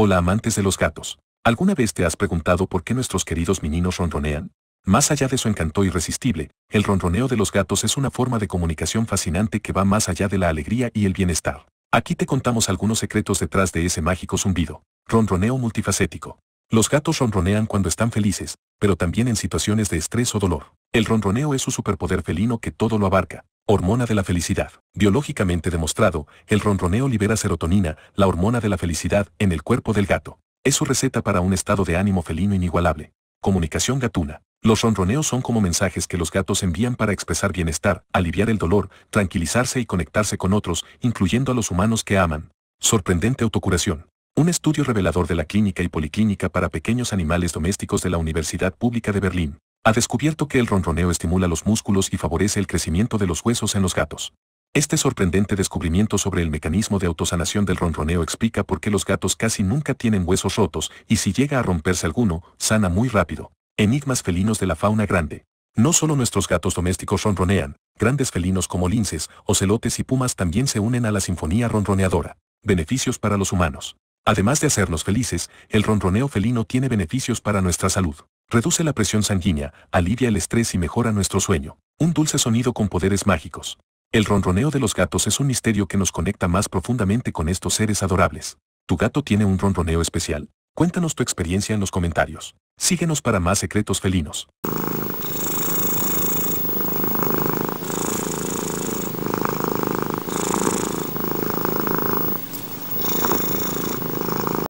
Hola amantes de los gatos. ¿Alguna vez te has preguntado por qué nuestros queridos meninos ronronean? Más allá de su encanto irresistible, el ronroneo de los gatos es una forma de comunicación fascinante que va más allá de la alegría y el bienestar. Aquí te contamos algunos secretos detrás de ese mágico zumbido. Ronroneo multifacético. Los gatos ronronean cuando están felices, pero también en situaciones de estrés o dolor. El ronroneo es su superpoder felino que todo lo abarca. Hormona de la felicidad. Biológicamente demostrado, el ronroneo libera serotonina, la hormona de la felicidad, en el cuerpo del gato. Es su receta para un estado de ánimo felino inigualable. Comunicación gatuna. Los ronroneos son como mensajes que los gatos envían para expresar bienestar, aliviar el dolor, tranquilizarse y conectarse con otros, incluyendo a los humanos que aman. Sorprendente autocuración. Un estudio revelador de la clínica y policlínica para pequeños animales domésticos de la Universidad Pública de Berlín ha descubierto que el ronroneo estimula los músculos y favorece el crecimiento de los huesos en los gatos. Este sorprendente descubrimiento sobre el mecanismo de autosanación del ronroneo explica por qué los gatos casi nunca tienen huesos rotos y si llega a romperse alguno, sana muy rápido. Enigmas felinos de la fauna grande. No solo nuestros gatos domésticos ronronean, grandes felinos como linces, ocelotes y pumas también se unen a la sinfonía ronroneadora. Beneficios para los humanos. Además de hacernos felices, el ronroneo felino tiene beneficios para nuestra salud. Reduce la presión sanguínea, alivia el estrés y mejora nuestro sueño. Un dulce sonido con poderes mágicos. El ronroneo de los gatos es un misterio que nos conecta más profundamente con estos seres adorables. ¿Tu gato tiene un ronroneo especial? Cuéntanos tu experiencia en los comentarios. Síguenos para más secretos felinos.